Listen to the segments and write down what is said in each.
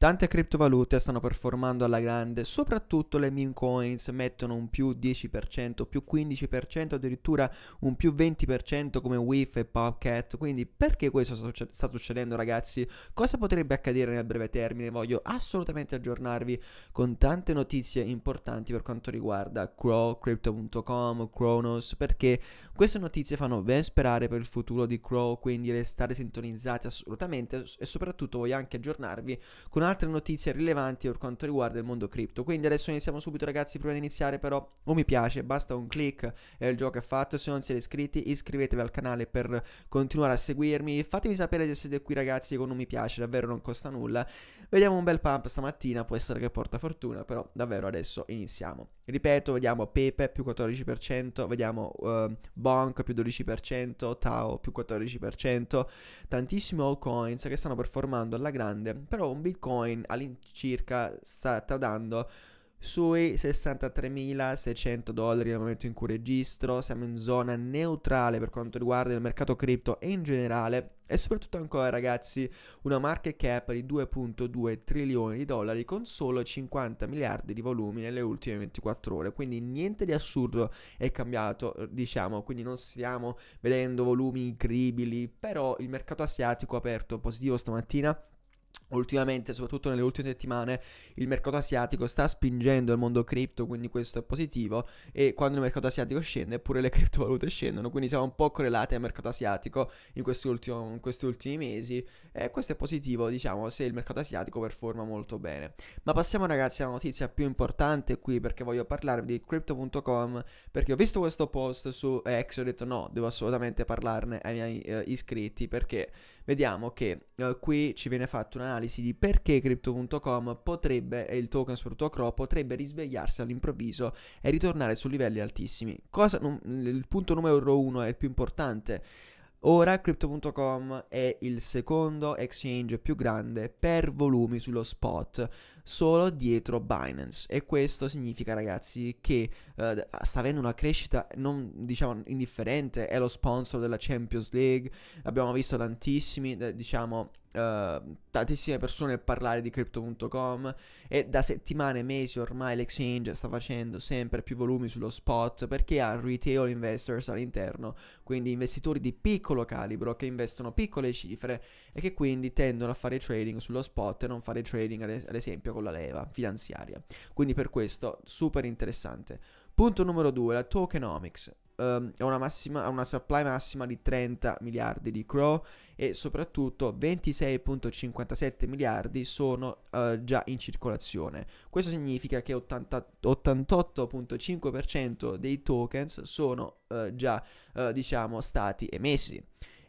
Tante criptovalute stanno performando alla grande, soprattutto le meme coins mettono un più 10%, più 15%, addirittura un più 20% come WIF e Popcat. Quindi perché questo sta succedendo ragazzi? Cosa potrebbe accadere nel breve termine? Voglio assolutamente aggiornarvi con tante notizie importanti per quanto riguarda Crow, Crypto.com, Kronos, perché queste notizie fanno ben sperare per il futuro di Crow, quindi restate sintonizzati assolutamente e soprattutto voglio anche aggiornarvi con altre notizie rilevanti per quanto riguarda il mondo cripto. Quindi adesso iniziamo subito ragazzi, prima di iniziare però o mi piace, basta un click e il gioco è fatto. Se non siete iscritti iscrivetevi al canale per continuare a seguirmi. Fatemi sapere se siete qui ragazzi con un mi piace, davvero non costa nulla. Vediamo un bel pump stamattina, può essere che porta fortuna, però davvero adesso iniziamo. Ripeto, vediamo Pepe più 14%, vediamo uh, Bonk più 12%, Tao più 14%, tantissime altcoins che stanno performando alla grande, però un Bitcoin all'incirca sta dando sui 63.600 dollari nel momento in cui registro, siamo in zona neutrale per quanto riguarda il mercato cripto e in generale e soprattutto ancora ragazzi una market cap di 2.2 trilioni di dollari con solo 50 miliardi di volumi nelle ultime 24 ore, quindi niente di assurdo è cambiato diciamo, quindi non stiamo vedendo volumi incredibili, però il mercato asiatico ha aperto positivo stamattina ultimamente, soprattutto nelle ultime settimane, il mercato asiatico sta spingendo il mondo cripto, quindi questo è positivo e quando il mercato asiatico scende pure le criptovalute scendono, quindi siamo un po' correlati al mercato asiatico in questi, ultimi, in questi ultimi mesi e questo è positivo, diciamo, se il mercato asiatico performa molto bene. Ma passiamo ragazzi alla notizia più importante qui perché voglio parlarvi di crypto.com perché ho visto questo post su X ho detto no, devo assolutamente parlarne ai miei eh, iscritti perché vediamo che eh, qui ci viene fatto una un'analisi di perché Crypto.com potrebbe, e il token soprattutto Crow, potrebbe risvegliarsi all'improvviso e ritornare su livelli altissimi. Cosa, il punto numero uno è il più importante. Ora Crypto.com è il secondo exchange più grande per volumi sullo spot, solo dietro Binance. E questo significa, ragazzi, che uh, sta avendo una crescita non diciamo indifferente. È lo sponsor della Champions League. Abbiamo visto tantissimi, eh, diciamo Uh, tantissime persone parlare di crypto.com e da settimane, mesi ormai l'exchange sta facendo sempre più volumi sullo spot perché ha retail investors all'interno, quindi investitori di piccolo calibro che investono piccole cifre e che quindi tendono a fare trading sullo spot e non fare trading ad esempio con la leva finanziaria. Quindi per questo super interessante. Punto numero 2, la tokenomics. Um, ehm, ha, una massima, una supply massima di 30 miliardi di crow e soprattutto 26.57 miliardi sono uh, già in circolazione. Questo significa che 88.5% dei tokens sono uh, già uh, diciamo stati emessi.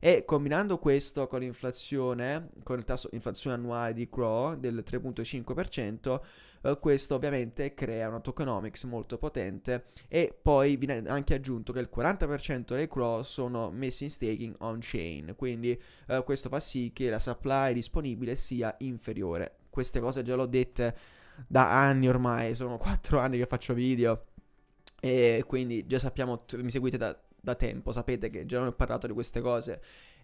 E combinando questo con l'inflazione, con il tasso di inflazione annuale di Crow del 3.5%, eh, questo ovviamente crea una tokenomics molto potente e poi viene anche aggiunto che il 40% dei Crow sono messi in staking on-chain, quindi eh, questo fa sì che la supply disponibile sia inferiore. Queste cose già l'ho dette da anni ormai, sono 4 anni che faccio video. E quindi già sappiamo, mi seguite da da tempo, sapete che già ne ho parlato di queste cose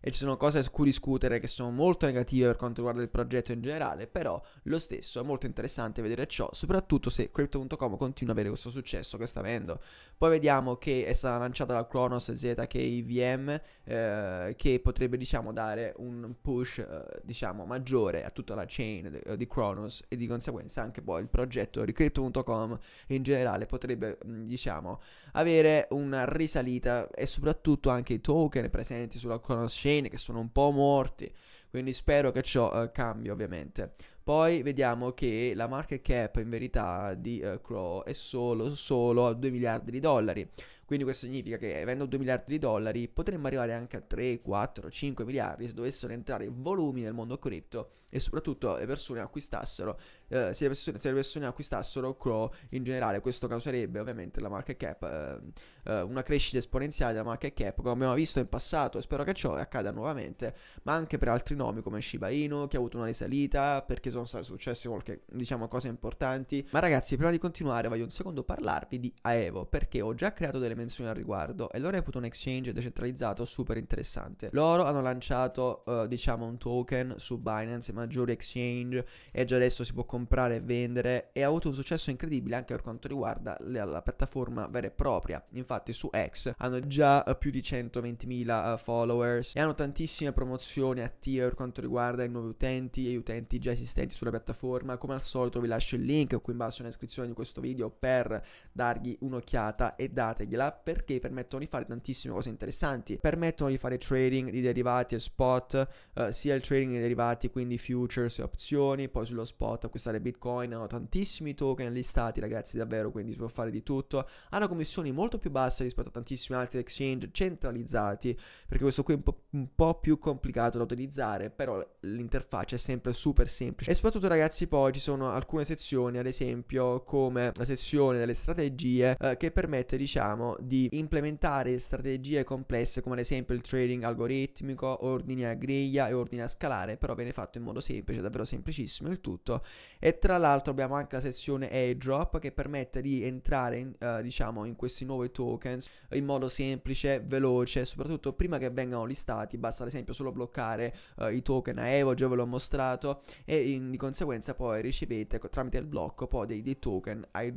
e ci sono cose su cui discutere che sono molto negative per quanto riguarda il progetto in generale, però lo stesso è molto interessante vedere ciò, soprattutto se Crypto.com continua ad avere questo successo che sta avendo. Poi vediamo che è stata lanciata la Kronos ZKVM eh, che potrebbe diciamo dare un push eh, diciamo maggiore a tutta la chain eh, di Kronos e di conseguenza anche poi il progetto di Crypto.com in generale potrebbe mm, diciamo avere una risalita e soprattutto anche i token presenti sulla Kronos chain main che sono un po' morti, quindi spero che ciò eh, cambi ovviamente. Poi vediamo che la market cap in verità di uh, eh, Crow è solo, solo a 2 miliardi di dollari. Quindi questo significa che avendo 2 miliardi di dollari potremmo arrivare anche a 3, 4, 5 miliardi se dovessero entrare volumi nel mondo cripto e soprattutto le persone acquistassero, eh, se, le persone, se, le persone, acquistassero Crow in generale, questo causerebbe ovviamente la market cap, eh, eh, una crescita esponenziale della market cap come abbiamo visto in passato e spero che ciò accada nuovamente, ma anche per altri nomi come Shiba Inu che ha avuto una risalita perché sono state successe qualche, diciamo, cose importanti. Ma ragazzi, prima di continuare voglio un secondo parlarvi di Aevo, perché ho già creato delle menzioni al riguardo e loro lo reputo un exchange decentralizzato super interessante. Loro hanno lanciato, eh, diciamo, un token su Binance, maggiori exchange, e già adesso si può comprare e vendere, e ha avuto un successo incredibile anche per quanto riguarda la, la piattaforma vera e propria. Infatti su X hanno già eh, più di 120.000 uh, eh, followers e hanno tantissime promozioni attive per quanto riguarda i nuovi utenti e gli utenti già esistenti utenti sulla piattaforma. Come al solito vi lascio il link qui in basso nella descrizione di questo video per dargli un'occhiata e dategliela perché permettono di fare tantissime cose interessanti. Permettono di fare trading di derivati e spot, eh, sia il trading di derivati, quindi futures e opzioni, poi sullo spot acquistare bitcoin, hanno tantissimi token listati ragazzi davvero, quindi si può fare di tutto. Hanno commissioni molto più basse rispetto a tantissimi altri exchange centralizzati, perché questo qui è un po', un po più complicato da utilizzare, però l'interfaccia è sempre super semplice soprattutto ragazzi poi ci sono alcune sezioni, ad esempio come la sezione delle strategie eh, che permette diciamo di implementare strategie complesse come ad esempio il trading algoritmico, ordini a griglia e ordini a scalare, però viene fatto in modo semplice, davvero semplicissimo il tutto. E tra l'altro abbiamo anche la sezione airdrop che permette di entrare in, eh, diciamo in questi nuovi tokens in modo semplice, veloce, soprattutto prima che vengano listati, basta ad esempio solo bloccare eh, i token a Evo, già ve l'ho mostrato e in di conseguenza poi ricevete tramite il blocco poi dei, dei token ai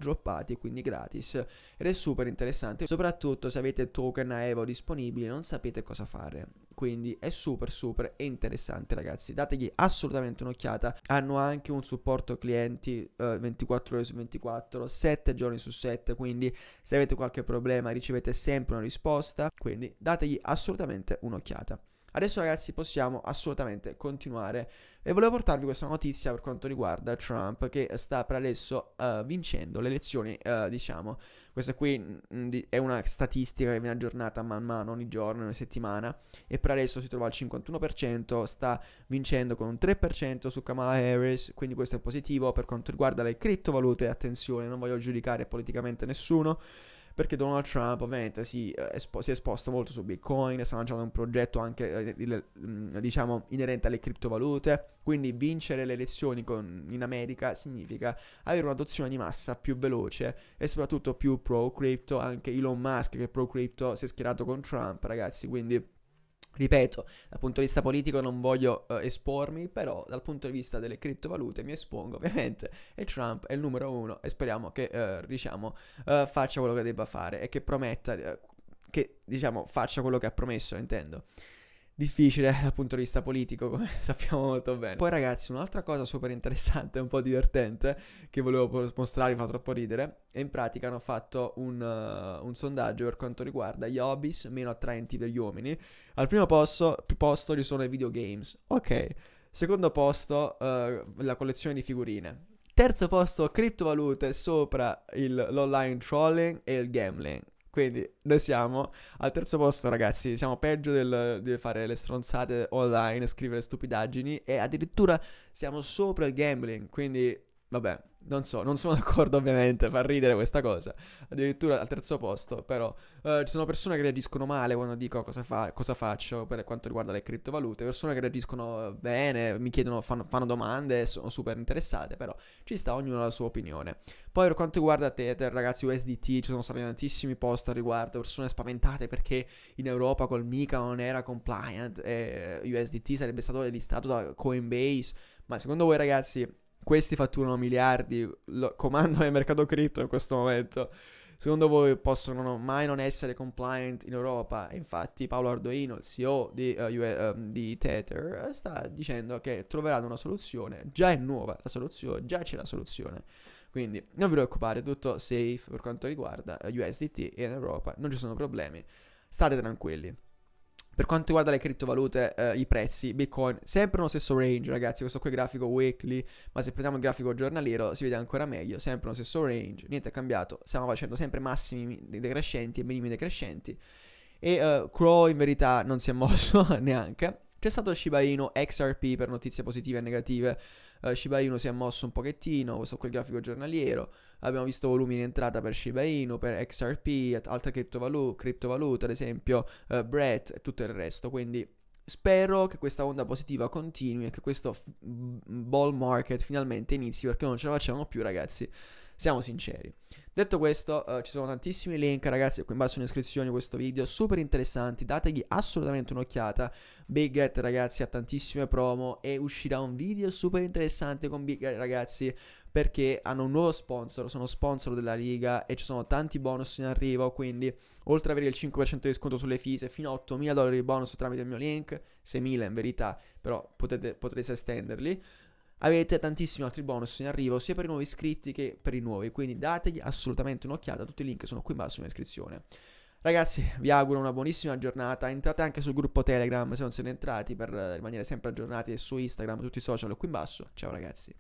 quindi gratis ed è super interessante soprattutto se avete token a Evo disponibili non sapete cosa fare quindi è super super interessante ragazzi dategli assolutamente un'occhiata hanno anche un supporto clienti eh, 24 ore su 24 7 giorni su 7 quindi se avete qualche problema ricevete sempre una risposta quindi dategli assolutamente un'occhiata Adesso ragazzi possiamo assolutamente continuare. E volevo portarvi questa notizia per quanto riguarda Trump che sta per adesso uh, vincendo le elezioni, uh, diciamo. Questa qui mh, mm, mm, è una statistica che viene aggiornata man mano ogni giorno, ogni settimana e per adesso si trova al 51%, sta vincendo con un 3% su Kamala Harris, quindi questo è positivo per quanto riguarda le criptovalute, attenzione, non voglio giudicare politicamente nessuno perché Donald Trump ovviamente si, eh, espo- si è esposto molto su Bitcoin, sta lanciando un progetto anche eh, mm, diciamo inerente alle criptovalute, quindi vincere le elezioni con, in America significa avere un'adozione di massa più veloce e soprattutto più pro crypto, anche Elon Musk che è pro crypto si è schierato con Trump ragazzi, quindi Ripeto, dal punto di vista politico non voglio eh, espormi, però dal punto di vista delle criptovalute mi espongo ovviamente e Trump è il numero uno e speriamo che, eh, diciamo, eh, faccia quello che debba fare e che prometta, eh, che, diciamo, faccia quello che ha promesso, intendo difficile dal punto di vista politico, come sappiamo molto bene. Poi ragazzi, un'altra cosa super interessante, un po' divertente, che volevo mostrarvi, fa troppo ridere, e in pratica hanno fatto un, uh, un, sondaggio per quanto riguarda gli hobbies meno attraenti degli uomini. Al primo posto, posto ci sono i videogames, ok. Secondo posto, uh, la collezione di figurine. Terzo posto, criptovalute sopra il, l'online trolling e il gambling. Quindi noi siamo al terzo posto, ragazzi. Siamo peggio del, del fare le stronzate online, scrivere stupidaggini e addirittura siamo sopra il gambling. Quindi, vabbè, non so, non sono d'accordo ovviamente, fa ridere questa cosa. Addirittura al terzo posto, però eh, ci sono persone che reagiscono male quando dico cosa, fa- cosa, faccio per quanto riguarda le criptovalute, persone che reagiscono bene, mi chiedono, fanno, fanno domande, sono super interessate, però ci sta ognuno la sua opinione. Poi per quanto riguarda Tether, ragazzi, USDT, ci sono stati tantissimi post al riguardo, persone spaventate perché in Europa col MICA non era compliant e USDT sarebbe stato listato da Coinbase, ma secondo voi ragazzi questi fatturano miliardi, lo, comando il mercato cripto in questo momento, secondo voi possono mai non essere compliant in Europa? Infatti Paolo Arduino, il CEO di, uh, uh, di Tether, sta dicendo che troveranno una soluzione, già è nuova la soluzione, già c'è la soluzione. Quindi non vi preoccupate, tutto safe per quanto riguarda eh, USDT e in Europa, non ci sono problemi, state tranquilli. Per quanto riguarda le criptovalute, eh, i prezzi, Bitcoin, sempre nello stesso range, ragazzi. Questo qui è il grafico weekly, ma se prendiamo il grafico giornaliero si vede ancora meglio, sempre nello stesso range, niente è cambiato. Stiamo facendo sempre massimi decrescenti e minimi decrescenti. E uh, Crow in verità non si è mosso neanche. C'è stato Shiba Inu, XRP per notizie positive e negative. Uh, Shiba Inu si è mosso un pochettino, questo qui è il grafico giornaliero, abbiamo visto volumi in entrata per Shiba Inu, per XRP, altre criptovalu- criptovalute, ad esempio uh, Brett e tutto il resto, quindi spero che questa onda positiva continui e che questo f- ball market finalmente inizi perché non ce la facciamo più ragazzi. Siamo sinceri. Detto questo, uh, ci sono tantissimi link, ragazzi, qui in basso in descrizione di questo video, super interessanti, dategli assolutamente un'occhiata. Big Get, ragazzi, ha tantissime promo e uscirà un video super interessante con Big Get, ragazzi, perché hanno un nuovo sponsor, sono sponsor della Liga e ci sono tanti bonus in arrivo, quindi oltre ad avere il 5% di sconto sulle fise, fino a 8.000 dollari di bonus tramite il mio link, 6.000 in verità, però potete, potrete estenderli avete tantissimi altri bonus in arrivo sia per i nuovi iscritti che per i nuovi, quindi dategli assolutamente un'occhiata, tutti i link sono qui in basso in descrizione. Ragazzi, vi auguro una buonissima giornata, entrate anche sul gruppo Telegram se non siete entrati per eh, rimanere sempre aggiornati su Instagram, tutti i social qui in basso. Ciao ragazzi.